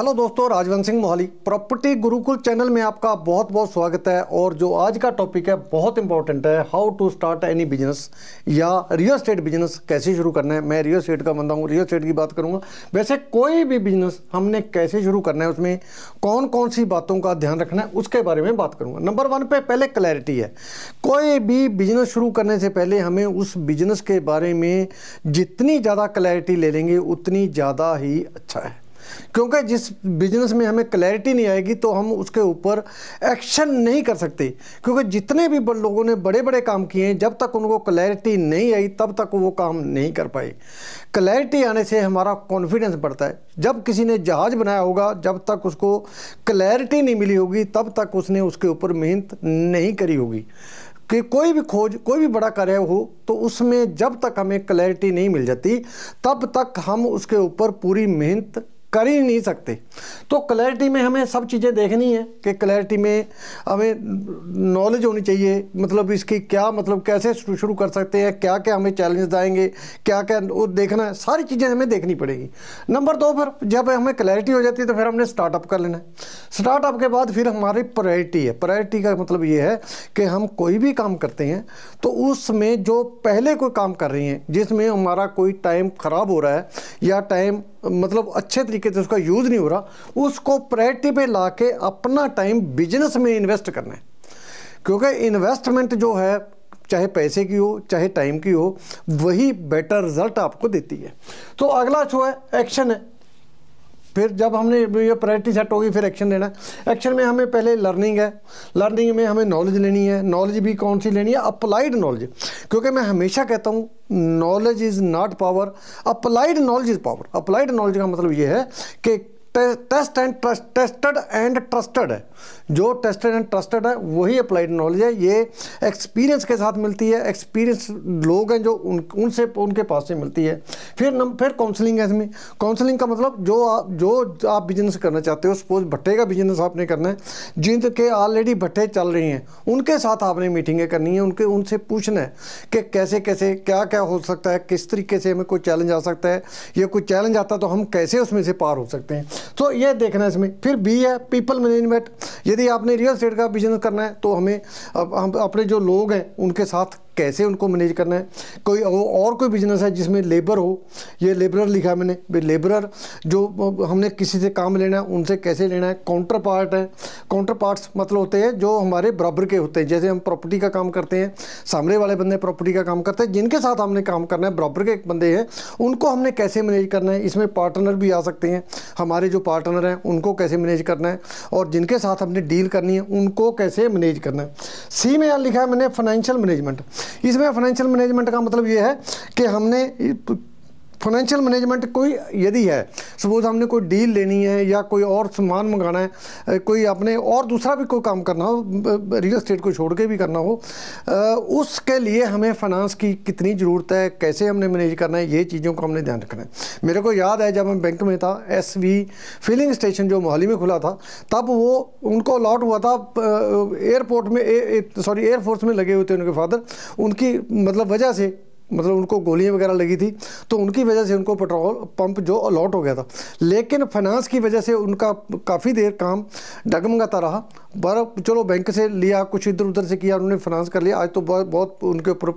hello दोस्तों Rajwant Singh Mohali property Gurukul channel में आपका बहुत बहुत स्वागत है और जो आज का टॉपिक है बहुत इंपॉर्टेंट है how to start any business या रियल स्टेट बिजनेस कैसे शुरू करना है मैं रियल स्टेट का बंदा हूँ रियल स्टेट की बात करूँगा वैसे कोई भी बिजनेस हमने कैसे शुरू करना है उसमें कौन कौन सी बातों का ध्यान रखना है उसके बारे में बात करूँगा नंबर वन पर पहले क्लैरिटी है कोई भी बिजनेस शुरू करने से पहले हमें उस बिजनेस के बारे में जितनी ज़्यादा क्लैरिटी ले लेंगे उतनी ज़्यादा ही अच्छा है क्योंकि जिस बिजनेस में हमें क्लैरिटी नहीं आएगी तो हम उसके ऊपर एक्शन नहीं कर सकते क्योंकि जितने भी लोगों ने बड़े बड़े काम किए हैं जब तक उनको क्लैरिटी नहीं आई तब तक वो काम नहीं कर पाए क्लैरिटी आने से हमारा कॉन्फिडेंस बढ़ता है जब किसी ने जहाज़ बनाया होगा जब तक उसको क्लैरिटी नहीं मिली होगी तब तक उसने उसके ऊपर मेहनत नहीं करी होगी कि कोई भी खोज कोई भी बड़ा कार्य हो तो उसमें जब तक हमें क्लैरिटी नहीं मिल जाती तब तक हम उसके ऊपर पूरी मेहनत कर ही नहीं सकते तो क्लैरिटी में हमें सब चीज़ें देखनी है कि क्लैरिटी में हमें नॉलेज होनी चाहिए मतलब इसकी क्या मतलब कैसे शुरू कर सकते हैं क्या क्या हमें चैलेंज आएंगे क्या क्या वो देखना है सारी चीज़ें हमें देखनी पड़ेगी नंबर दो पर जब हमें क्लैरिटी हो जाती है तो फिर हमने स्टार्टअप कर लेना है स्टार्टअप के बाद फिर हमारी प्रायरिटी है प्रायोरिटी का मतलब ये है कि हम कोई भी काम करते हैं तो उसमें जो पहले कोई काम कर रही हैं जिसमें हमारा कोई टाइम ख़राब हो रहा है या टाइम मतलब अच्छे तरीके से उसका यूज़ नहीं हो रहा उसको प्रायरिटी पे ला के अपना टाइम बिजनेस में इन्वेस्ट करना है क्योंकि इन्वेस्टमेंट जो है चाहे पैसे की हो चाहे टाइम की हो वही बेटर रिजल्ट आपको देती है तो अगला जो है एक्शन है फिर जब हमने ये प्रायरिटी सेट होगी फिर एक्शन लेना है एक्शन में हमें पहले लर्निंग है लर्निंग में हमें नॉलेज लेनी है नॉलेज भी कौन सी लेनी है अप्लाइड नॉलेज क्योंकि मैं हमेशा कहता हूँ knowledge is not power applied knowledge is power applied knowledge का मतलब ये है कि test and trust tested and trusted है जो टेस्टेड एंड ट्रस्टेड है वही अप्लाइड नॉलेज है ये एक्सपीरियंस के साथ मिलती है एक्सपीरियंस लोग हैं जो उन उनसे उनके पास से मिलती है फिर नम फिर काउंसलिंग है इसमें काउंसलिंग का मतलब जो आप जो आप बिजनेस करना चाहते हो सपोज भट्टे का बिजनेस आपने करना है जिनके ऑलरेडी भट्टे चल रही हैं उनके साथ आपने मीटिंगें करनी है उनके उनसे पूछना है कि कैसे कैसे क्या क्या हो सकता है किस तरीके से हमें कोई चैलेंज आ सकता है या कोई चैलेंज आता है तो हम कैसे उसमें से पार हो सकते हैं तो ये देखना है इसमें फिर बी है पीपल मैनेजमेंट यदि आपने रियल स्टेट का बिजनेस करना है तो हमें हम अपने जो लोग हैं उनके साथ कैसे उनको मैनेज करना है कोई और कोई बिजनेस है जिसमें लेबर हो ये लेबरर लिखा मैंने लेबरर जो हमने किसी से काम लेना है उनसे कैसे लेना है काउंटर पार्ट है काउंटर पार्ट्स मतलब होते हैं जो हमारे बराबर के होते हैं जैसे हम प्रॉपर्टी का काम करते हैं सामने वाले बंदे प्रॉपर्टी का काम करते हैं जिनके साथ हमने काम करना है बराबर के बंदे हैं उनको हमने कैसे मैनेज करना है इसमें पार्टनर भी आ सकते हैं हमारे जो पार्टनर हैं उनको कैसे मैनेज करना है और जिनके साथ हमने डील करनी है उनको कैसे मैनेज करना है सी में यहाँ लिखा है मैंने फाइनेंशियल मैनेजमेंट इसमें फाइनेंशियल मैनेजमेंट का मतलब ये है कि हमने फाइनेंशियल मैनेजमेंट कोई यदि है सपोज़ हमने कोई डील लेनी है या कोई और सामान मंगाना है कोई अपने और दूसरा भी कोई काम करना हो रियल इस्टेट को छोड़ के भी करना हो उसके लिए हमें फाइनेंस की कितनी ज़रूरत है कैसे हमने मैनेज करना है ये चीज़ों को हमने ध्यान रखना है मेरे को याद है जब मैं बैंक में था एस फिलिंग स्टेशन जो मोहाली में खुला था तब वो उनको अलाउट हुआ था एयरपोर्ट में सॉरी एयरफोर्स में लगे हुए थे उनके फादर उनकी मतलब वजह से मतलब उनको गोलियां वगैरह लगी थी तो उनकी वजह से उनको पेट्रोल पंप जो अलॉट हो गया था लेकिन फाइनेंस की वजह से उनका काफ़ी देर काम डगमगाता रहा पर चलो बैंक से लिया कुछ इधर उधर से किया उन्होंने फाइनेंस कर लिया आज तो बहुत बहुत उनके ऊपर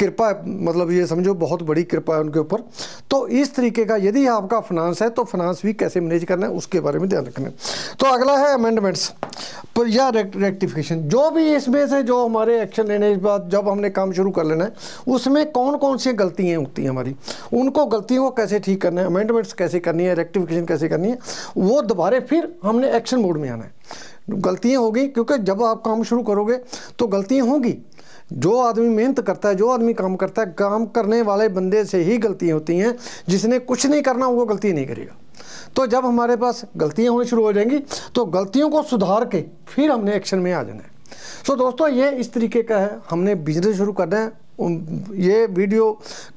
कृपा मतलब ये समझो बहुत बड़ी कृपा है उनके ऊपर तो इस तरीके का यदि आपका फाइनेंस है तो फाइनेंस भी कैसे मैनेज करना है उसके बारे में ध्यान रखना है तो अगला है अमेंडमेंट्स पर या रेक्टिफिकेशन जो भी इसमें से जो हमारे एक्शन लेने के बाद जब हमने काम शुरू कर लेना है उसमें कौन कौन कौन सी गलतियाँ होती हैं हमारी उनको गलतियों को कैसे ठीक करना है अमेंडमेंट्स कैसे करनी है रेक्टिफिकेशन कैसे करनी है वो दोबारे फिर हमने एक्शन मोड में आना है गलतियाँ होगी क्योंकि जब आप काम शुरू करोगे तो गलतियाँ होंगी जो आदमी मेहनत करता है जो आदमी काम करता है काम करने वाले बंदे से ही गलतियाँ होती हैं जिसने कुछ नहीं करना वो गलती नहीं करेगा तो जब हमारे पास गलतियाँ होनी शुरू हो जाएंगी तो गलतियों को सुधार के फिर हमने एक्शन में आ जाना है सो दोस्तों ये इस तरीके का है हमने बिजनेस शुरू करना है ये वीडियो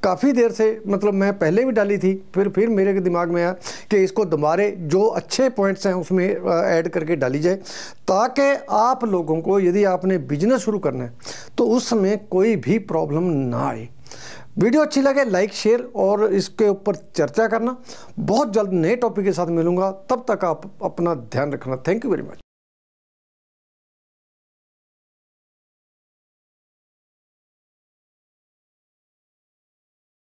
काफ़ी देर से मतलब मैं पहले भी डाली थी फिर फिर मेरे के दिमाग में आया कि इसको दोबारे जो अच्छे पॉइंट्स हैं उसमें ऐड करके डाली जाए ताकि आप लोगों को यदि आपने बिजनेस शुरू करना है तो उस समय कोई भी प्रॉब्लम ना आए वीडियो अच्छी लगे लाइक शेयर और इसके ऊपर चर्चा करना बहुत जल्द नए टॉपिक के साथ मिलूंगा तब तक आप अपना ध्यान रखना थैंक यू वेरी मच